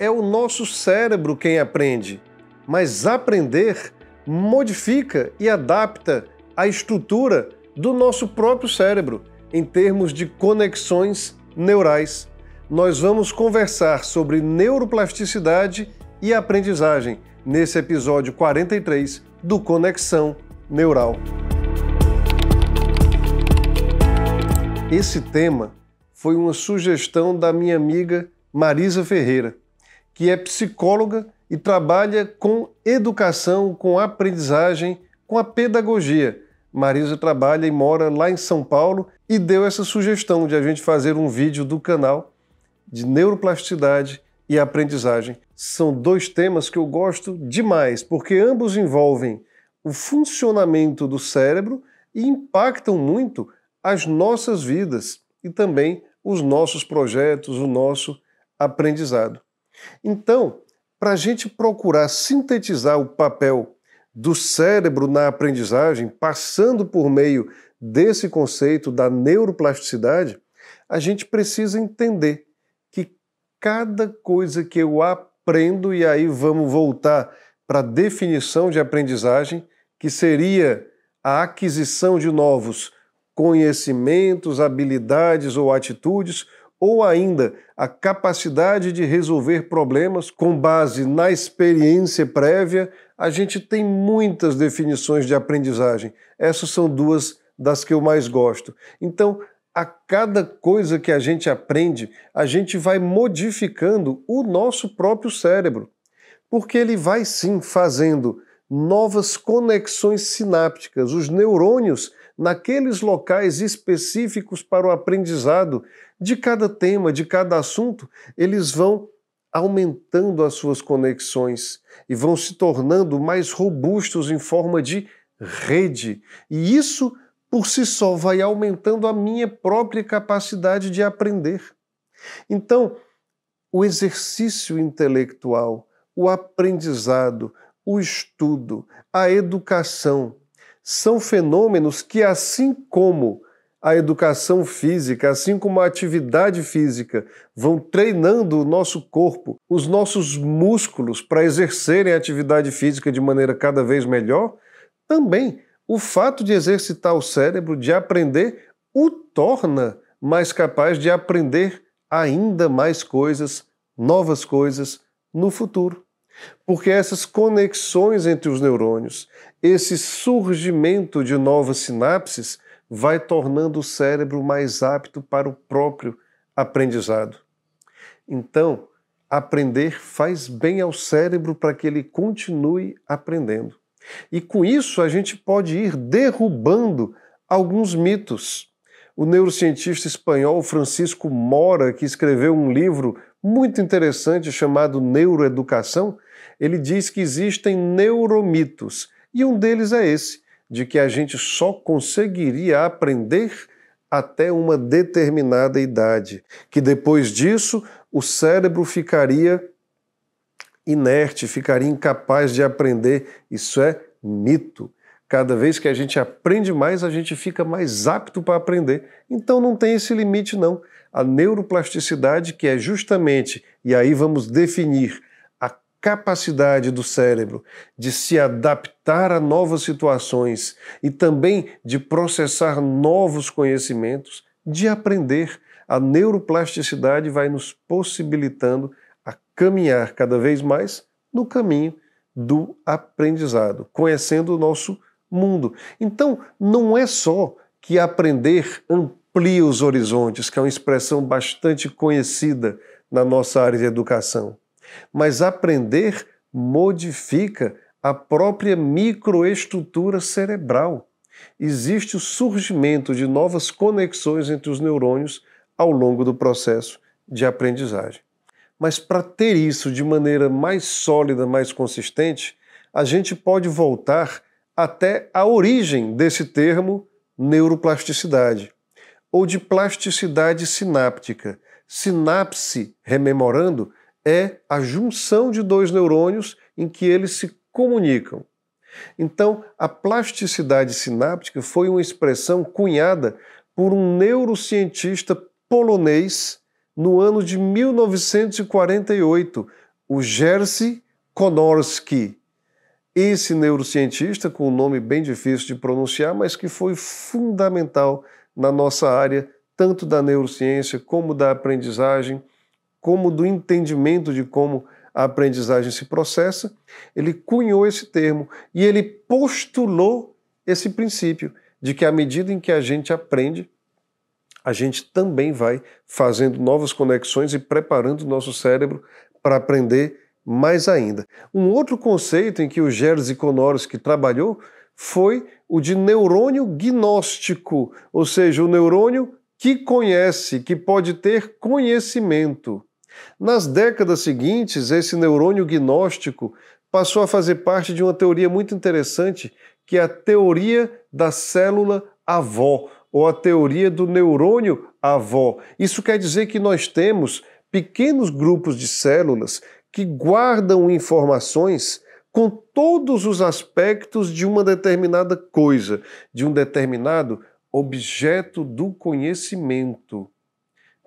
É o nosso cérebro quem aprende, mas aprender modifica e adapta a estrutura do nosso próprio cérebro em termos de conexões neurais. Nós vamos conversar sobre neuroplasticidade e aprendizagem nesse episódio 43 do Conexão Neural. Esse tema foi uma sugestão da minha amiga Marisa Ferreira que é psicóloga e trabalha com educação, com aprendizagem, com a pedagogia. Marisa trabalha e mora lá em São Paulo e deu essa sugestão de a gente fazer um vídeo do canal de neuroplasticidade e aprendizagem. São dois temas que eu gosto demais, porque ambos envolvem o funcionamento do cérebro e impactam muito as nossas vidas e também os nossos projetos, o nosso aprendizado. Então, para a gente procurar sintetizar o papel do cérebro na aprendizagem, passando por meio desse conceito da neuroplasticidade, a gente precisa entender que cada coisa que eu aprendo, e aí vamos voltar para a definição de aprendizagem, que seria a aquisição de novos conhecimentos, habilidades ou atitudes, ou ainda a capacidade de resolver problemas com base na experiência prévia, a gente tem muitas definições de aprendizagem. Essas são duas das que eu mais gosto. Então, a cada coisa que a gente aprende, a gente vai modificando o nosso próprio cérebro, porque ele vai sim fazendo novas conexões sinápticas. Os neurônios naqueles locais específicos para o aprendizado de cada tema, de cada assunto, eles vão aumentando as suas conexões e vão se tornando mais robustos em forma de rede. E isso por si só vai aumentando a minha própria capacidade de aprender. Então, o exercício intelectual, o aprendizado, o estudo, a educação, são fenômenos que, assim como a educação física, assim como a atividade física, vão treinando o nosso corpo, os nossos músculos para exercerem a atividade física de maneira cada vez melhor, também o fato de exercitar o cérebro, de aprender, o torna mais capaz de aprender ainda mais coisas, novas coisas no futuro. Porque essas conexões entre os neurônios, esse surgimento de novas sinapses, vai tornando o cérebro mais apto para o próprio aprendizado. Então, aprender faz bem ao cérebro para que ele continue aprendendo. E com isso a gente pode ir derrubando alguns mitos. O neurocientista espanhol Francisco Mora, que escreveu um livro muito interessante chamado Neuroeducação, ele diz que existem neuromitos, e um deles é esse, de que a gente só conseguiria aprender até uma determinada idade, que depois disso o cérebro ficaria inerte, ficaria incapaz de aprender. Isso é mito. Cada vez que a gente aprende mais, a gente fica mais apto para aprender. Então não tem esse limite, não. A neuroplasticidade, que é justamente, e aí vamos definir capacidade do cérebro de se adaptar a novas situações e também de processar novos conhecimentos, de aprender. A neuroplasticidade vai nos possibilitando a caminhar cada vez mais no caminho do aprendizado, conhecendo o nosso mundo. Então, não é só que aprender amplia os horizontes, que é uma expressão bastante conhecida na nossa área de educação. Mas aprender modifica a própria microestrutura cerebral. Existe o surgimento de novas conexões entre os neurônios ao longo do processo de aprendizagem. Mas para ter isso de maneira mais sólida, mais consistente, a gente pode voltar até a origem desse termo neuroplasticidade, ou de plasticidade sináptica. Sinapse, rememorando, é a junção de dois neurônios em que eles se comunicam. Então, a plasticidade sináptica foi uma expressão cunhada por um neurocientista polonês no ano de 1948, o Jerzy Konorski. Esse neurocientista, com um nome bem difícil de pronunciar, mas que foi fundamental na nossa área, tanto da neurociência como da aprendizagem como do entendimento de como a aprendizagem se processa, ele cunhou esse termo e ele postulou esse princípio de que à medida em que a gente aprende, a gente também vai fazendo novas conexões e preparando o nosso cérebro para aprender mais ainda. Um outro conceito em que o Gers que trabalhou foi o de neurônio gnóstico, ou seja, o neurônio que conhece, que pode ter conhecimento. Nas décadas seguintes, esse neurônio gnóstico passou a fazer parte de uma teoria muito interessante, que é a teoria da célula avó, ou a teoria do neurônio avó. Isso quer dizer que nós temos pequenos grupos de células que guardam informações com todos os aspectos de uma determinada coisa, de um determinado objeto do conhecimento.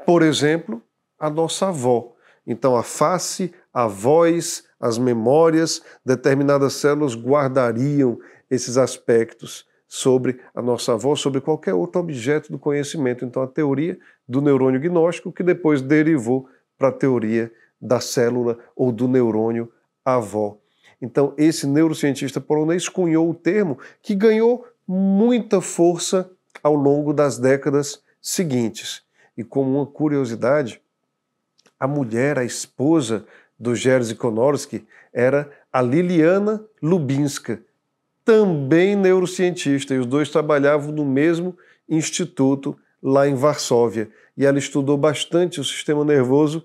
Por exemplo, a nossa avó. Então, a face, a voz, as memórias, determinadas células guardariam esses aspectos sobre a nossa avó, sobre qualquer outro objeto do conhecimento. Então, a teoria do neurônio gnóstico, que depois derivou para a teoria da célula ou do neurônio avó. Então, esse neurocientista polonês cunhou o termo que ganhou muita força ao longo das décadas seguintes. E como uma curiosidade, a mulher, a esposa do Jerzy Konorski era a Liliana Lubinska, também neurocientista, e os dois trabalhavam no mesmo instituto lá em Varsóvia. E ela estudou bastante o sistema nervoso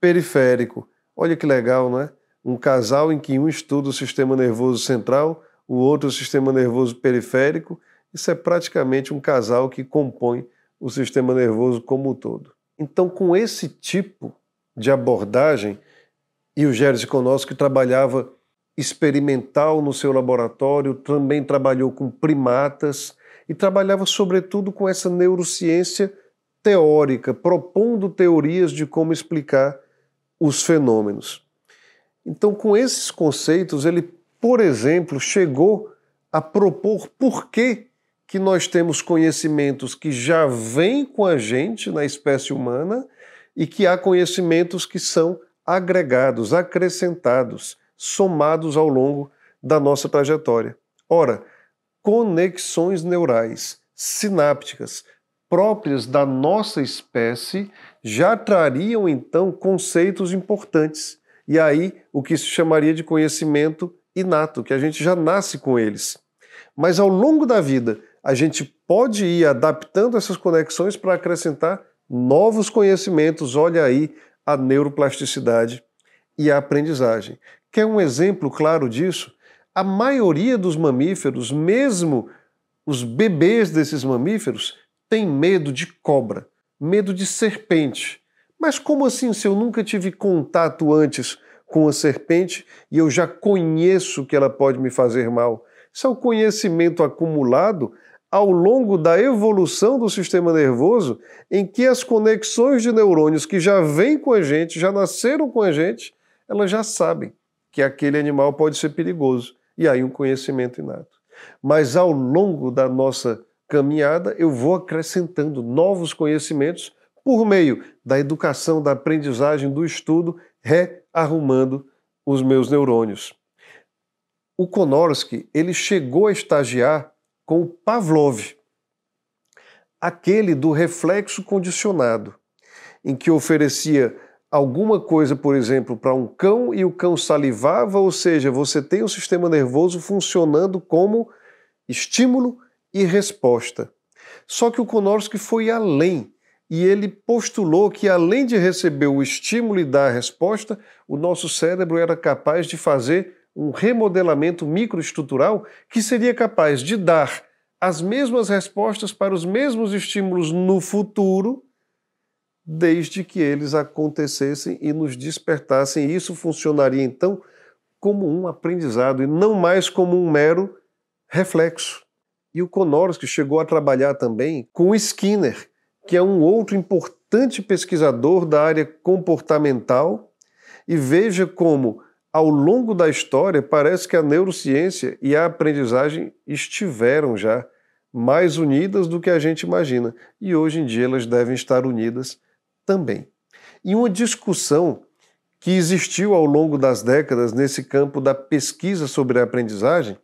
periférico. Olha que legal, né? Um casal em que um estuda o sistema nervoso central, o outro o sistema nervoso periférico. Isso é praticamente um casal que compõe o sistema nervoso como um todo. Então, com esse tipo de abordagem e o Géres Conosco trabalhava experimental no seu laboratório, também trabalhou com primatas e trabalhava sobretudo com essa neurociência teórica, propondo teorias de como explicar os fenômenos. Então, com esses conceitos, ele, por exemplo, chegou a propor por que, que nós temos conhecimentos que já vêm com a gente na espécie humana e que há conhecimentos que são agregados, acrescentados, somados ao longo da nossa trajetória. Ora, conexões neurais sinápticas próprias da nossa espécie já trariam então conceitos importantes. E aí o que se chamaria de conhecimento inato, que a gente já nasce com eles. Mas ao longo da vida, a gente pode ir adaptando essas conexões para acrescentar novos conhecimentos, olha aí a neuroplasticidade e a aprendizagem. Quer um exemplo claro disso? A maioria dos mamíferos, mesmo os bebês desses mamíferos, tem medo de cobra, medo de serpente. Mas como assim se eu nunca tive contato antes com a serpente e eu já conheço que ela pode me fazer mal? Isso é o conhecimento acumulado ao longo da evolução do sistema nervoso, em que as conexões de neurônios que já vêm com a gente, já nasceram com a gente, elas já sabem que aquele animal pode ser perigoso. E aí um conhecimento inato. Mas ao longo da nossa caminhada, eu vou acrescentando novos conhecimentos por meio da educação, da aprendizagem, do estudo, rearrumando os meus neurônios. O Konorsky, ele chegou a estagiar com o Pavlov, aquele do reflexo condicionado, em que oferecia alguma coisa, por exemplo, para um cão e o cão salivava, ou seja, você tem o sistema nervoso funcionando como estímulo e resposta. Só que o Konorsky foi além e ele postulou que, além de receber o estímulo e dar a resposta, o nosso cérebro era capaz de fazer um remodelamento microestrutural que seria capaz de dar as mesmas respostas para os mesmos estímulos no futuro, desde que eles acontecessem e nos despertassem. Isso funcionaria então como um aprendizado e não mais como um mero reflexo. E o que chegou a trabalhar também com Skinner, que é um outro importante pesquisador da área comportamental, e veja como ao longo da história, parece que a neurociência e a aprendizagem estiveram já mais unidas do que a gente imagina, e hoje em dia elas devem estar unidas também. E uma discussão que existiu ao longo das décadas nesse campo da pesquisa sobre a aprendizagem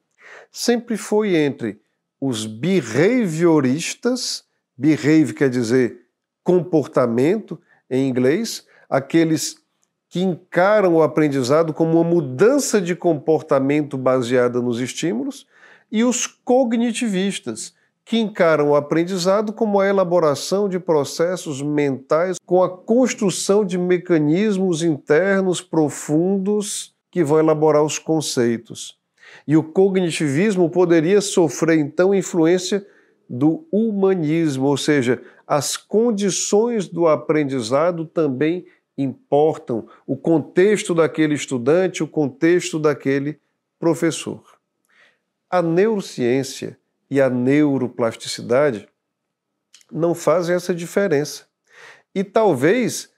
sempre foi entre os behavioristas, behave quer dizer comportamento em inglês, aqueles que encaram o aprendizado como uma mudança de comportamento baseada nos estímulos, e os cognitivistas, que encaram o aprendizado como a elaboração de processos mentais com a construção de mecanismos internos profundos que vão elaborar os conceitos. E o cognitivismo poderia sofrer então influência do humanismo, ou seja, as condições do aprendizado também importam o contexto daquele estudante, o contexto daquele professor. A neurociência e a neuroplasticidade não fazem essa diferença. E talvez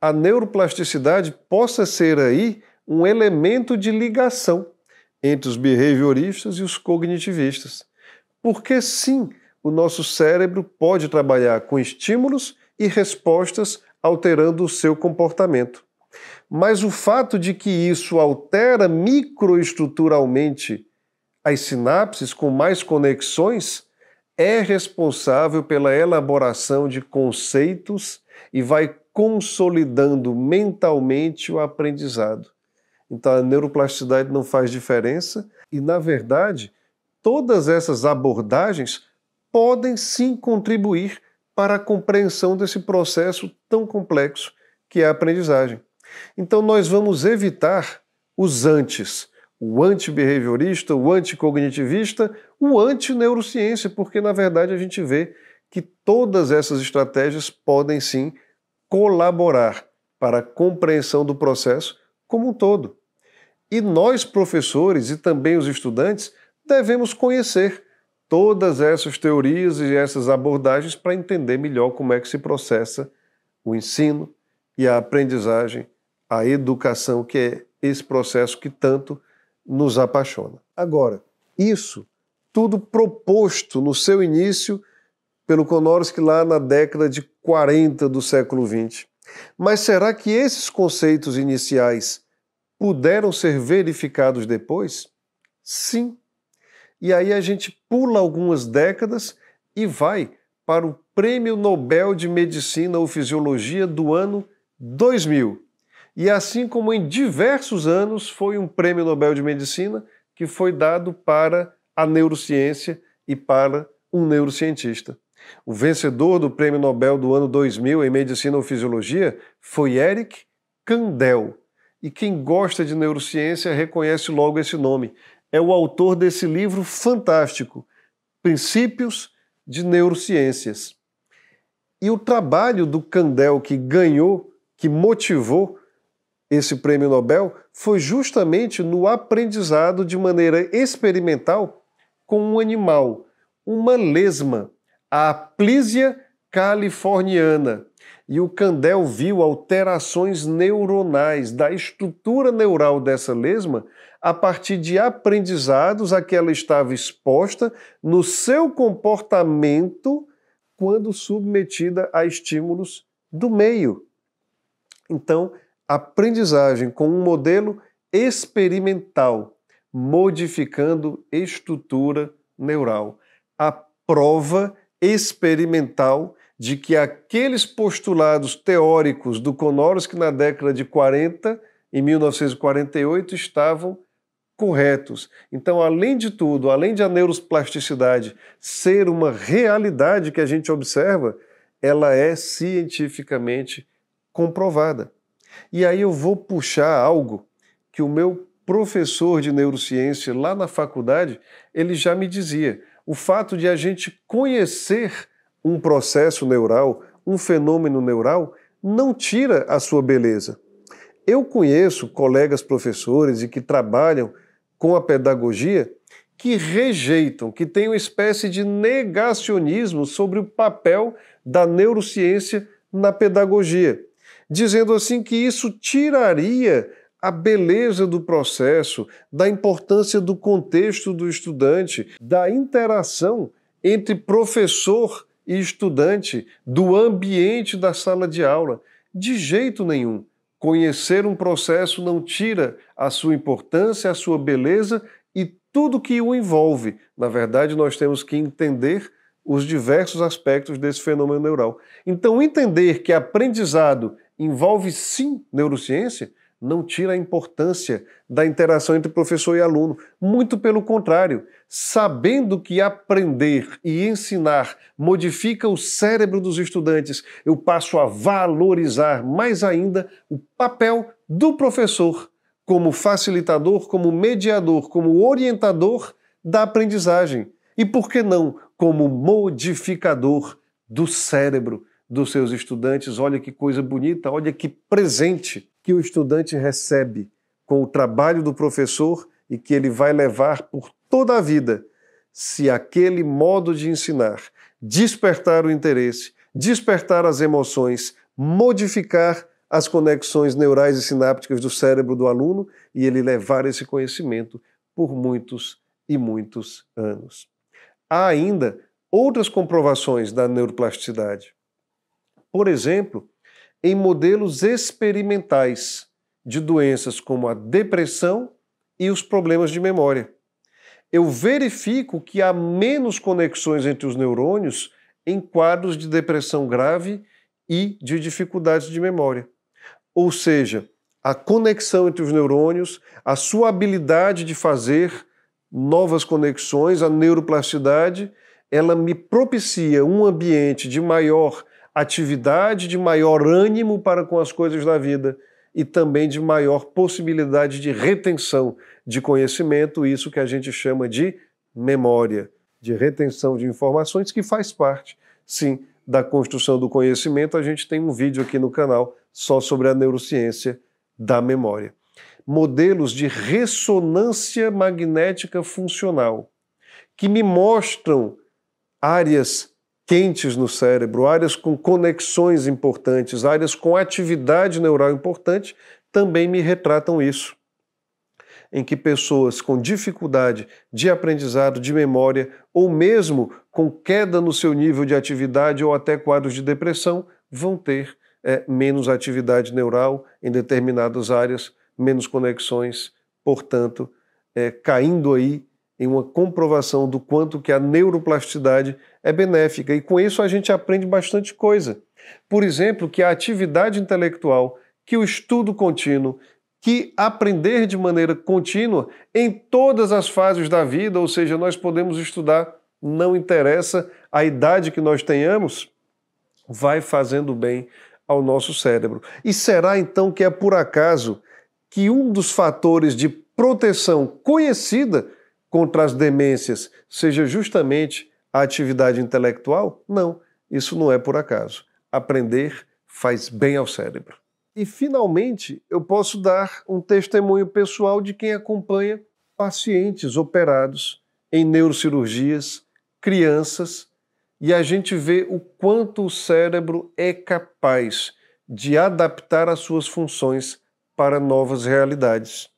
a neuroplasticidade possa ser aí um elemento de ligação entre os behavioristas e os cognitivistas. Porque sim, o nosso cérebro pode trabalhar com estímulos e respostas alterando o seu comportamento. Mas o fato de que isso altera microestruturalmente as sinapses com mais conexões é responsável pela elaboração de conceitos e vai consolidando mentalmente o aprendizado. Então a neuroplasticidade não faz diferença e, na verdade, todas essas abordagens podem sim contribuir para a compreensão desse processo tão complexo que é a aprendizagem. Então, nós vamos evitar os antes, o anti-behaviorista, o anticognitivista, o anti-neurociência, porque na verdade a gente vê que todas essas estratégias podem sim colaborar para a compreensão do processo como um todo. E nós, professores e também os estudantes, devemos conhecer todas essas teorias e essas abordagens para entender melhor como é que se processa o ensino e a aprendizagem, a educação, que é esse processo que tanto nos apaixona. Agora, isso tudo proposto no seu início pelo Konorsky lá na década de 40 do século 20. Mas será que esses conceitos iniciais puderam ser verificados depois? Sim, e aí a gente pula algumas décadas e vai para o Prêmio Nobel de Medicina ou Fisiologia do ano 2000. E assim como em diversos anos foi um Prêmio Nobel de Medicina que foi dado para a neurociência e para um neurocientista. O vencedor do Prêmio Nobel do ano 2000 em Medicina ou Fisiologia foi Eric Kandel. E quem gosta de neurociência reconhece logo esse nome, é o autor desse livro fantástico, Princípios de Neurociências. E o trabalho do Candel que ganhou, que motivou esse prêmio Nobel, foi justamente no aprendizado de maneira experimental com um animal, uma lesma, a aplísia californiana. E o Candel viu alterações neuronais da estrutura neural dessa lesma a partir de aprendizados a que ela estava exposta no seu comportamento quando submetida a estímulos do meio. Então, aprendizagem com um modelo experimental, modificando estrutura neural. A prova experimental de que aqueles postulados teóricos do Konorsky na década de 40, em 1948, estavam corretos. Então, além de tudo, além de a neuroplasticidade ser uma realidade que a gente observa, ela é cientificamente comprovada. E aí eu vou puxar algo que o meu professor de neurociência lá na faculdade, ele já me dizia. O fato de a gente conhecer um processo neural, um fenômeno neural, não tira a sua beleza. Eu conheço colegas professores e que trabalham com a pedagogia que rejeitam, que têm uma espécie de negacionismo sobre o papel da neurociência na pedagogia, dizendo assim que isso tiraria a beleza do processo, da importância do contexto do estudante, da interação entre professor e estudante, do ambiente da sala de aula. De jeito nenhum. Conhecer um processo não tira a sua importância, a sua beleza e tudo que o envolve. Na verdade, nós temos que entender os diversos aspectos desse fenômeno neural. Então, entender que aprendizado envolve sim neurociência não tira a importância da interação entre professor e aluno. Muito pelo contrário, sabendo que aprender e ensinar modifica o cérebro dos estudantes, eu passo a valorizar mais ainda o papel do professor como facilitador, como mediador, como orientador da aprendizagem. E por que não como modificador do cérebro dos seus estudantes? Olha que coisa bonita, olha que presente que o estudante recebe com o trabalho do professor e que ele vai levar por toda a vida, se aquele modo de ensinar despertar o interesse, despertar as emoções, modificar as conexões neurais e sinápticas do cérebro do aluno e ele levar esse conhecimento por muitos e muitos anos. Há ainda outras comprovações da neuroplasticidade. Por exemplo, em modelos experimentais de doenças como a depressão e os problemas de memória. Eu verifico que há menos conexões entre os neurônios em quadros de depressão grave e de dificuldades de memória. Ou seja, a conexão entre os neurônios, a sua habilidade de fazer novas conexões, a neuroplasticidade, ela me propicia um ambiente de maior atividade, de maior ânimo para com as coisas da vida e também de maior possibilidade de retenção de conhecimento, isso que a gente chama de memória, de retenção de informações, que faz parte, sim, da construção do conhecimento. A gente tem um vídeo aqui no canal só sobre a neurociência da memória. Modelos de ressonância magnética funcional que me mostram áreas quentes no cérebro, áreas com conexões importantes, áreas com atividade neural importante, também me retratam isso. Em que pessoas com dificuldade de aprendizado, de memória, ou mesmo com queda no seu nível de atividade ou até quadros de depressão, vão ter é, menos atividade neural em determinadas áreas, menos conexões, portanto, é, caindo aí em uma comprovação do quanto que a neuroplasticidade é benéfica. E com isso a gente aprende bastante coisa. Por exemplo, que a atividade intelectual, que o estudo contínuo, que aprender de maneira contínua em todas as fases da vida, ou seja, nós podemos estudar, não interessa a idade que nós tenhamos, vai fazendo bem ao nosso cérebro. E será então que é por acaso que um dos fatores de proteção conhecida contra as demências seja justamente a atividade intelectual? Não, isso não é por acaso. Aprender faz bem ao cérebro. E, finalmente, eu posso dar um testemunho pessoal de quem acompanha pacientes operados em neurocirurgias, crianças, e a gente vê o quanto o cérebro é capaz de adaptar as suas funções para novas realidades.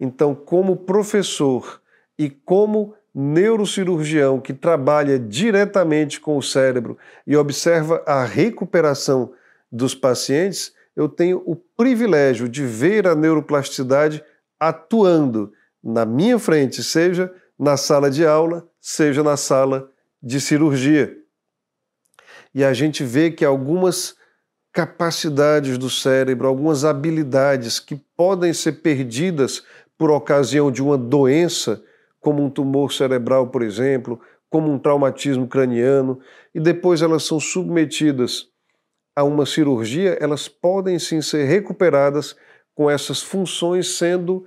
Então, como professor, e como neurocirurgião que trabalha diretamente com o cérebro e observa a recuperação dos pacientes, eu tenho o privilégio de ver a neuroplasticidade atuando na minha frente, seja na sala de aula, seja na sala de cirurgia. E a gente vê que algumas capacidades do cérebro, algumas habilidades que podem ser perdidas por ocasião de uma doença como um tumor cerebral, por exemplo, como um traumatismo craniano, e depois elas são submetidas a uma cirurgia, elas podem sim ser recuperadas com essas funções sendo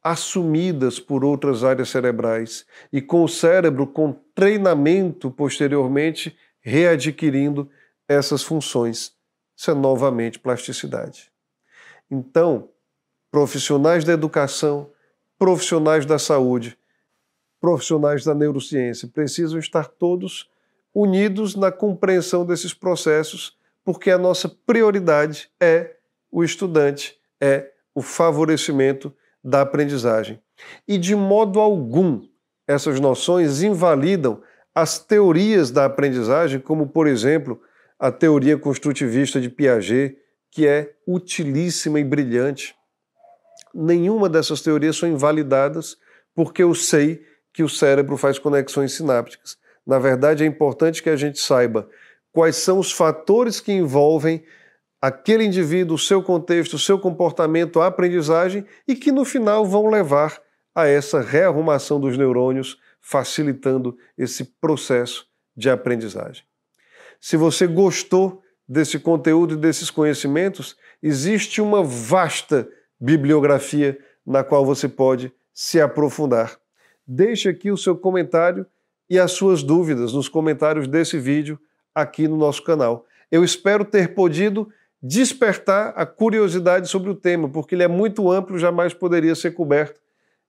assumidas por outras áreas cerebrais e com o cérebro com treinamento posteriormente readquirindo essas funções. Isso é novamente plasticidade. Então, profissionais da educação, profissionais da saúde, profissionais da neurociência, precisam estar todos unidos na compreensão desses processos, porque a nossa prioridade é o estudante, é o favorecimento da aprendizagem. E de modo algum essas noções invalidam as teorias da aprendizagem, como por exemplo a teoria construtivista de Piaget, que é utilíssima e brilhante nenhuma dessas teorias são invalidadas porque eu sei que o cérebro faz conexões sinápticas. Na verdade, é importante que a gente saiba quais são os fatores que envolvem aquele indivíduo, o seu contexto, o seu comportamento, a aprendizagem e que no final vão levar a essa rearrumação dos neurônios, facilitando esse processo de aprendizagem. Se você gostou desse conteúdo e desses conhecimentos, existe uma vasta bibliografia na qual você pode se aprofundar. Deixe aqui o seu comentário e as suas dúvidas nos comentários desse vídeo aqui no nosso canal. Eu espero ter podido despertar a curiosidade sobre o tema, porque ele é muito amplo, jamais poderia ser coberto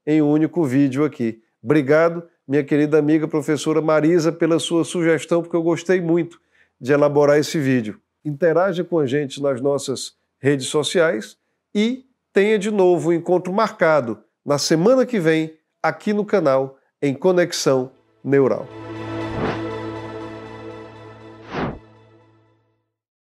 em um único vídeo aqui. Obrigado, minha querida amiga professora Marisa, pela sua sugestão, porque eu gostei muito de elaborar esse vídeo. Interaja com a gente nas nossas redes sociais e tenha de novo o um encontro marcado na semana que vem aqui no canal em Conexão Neural.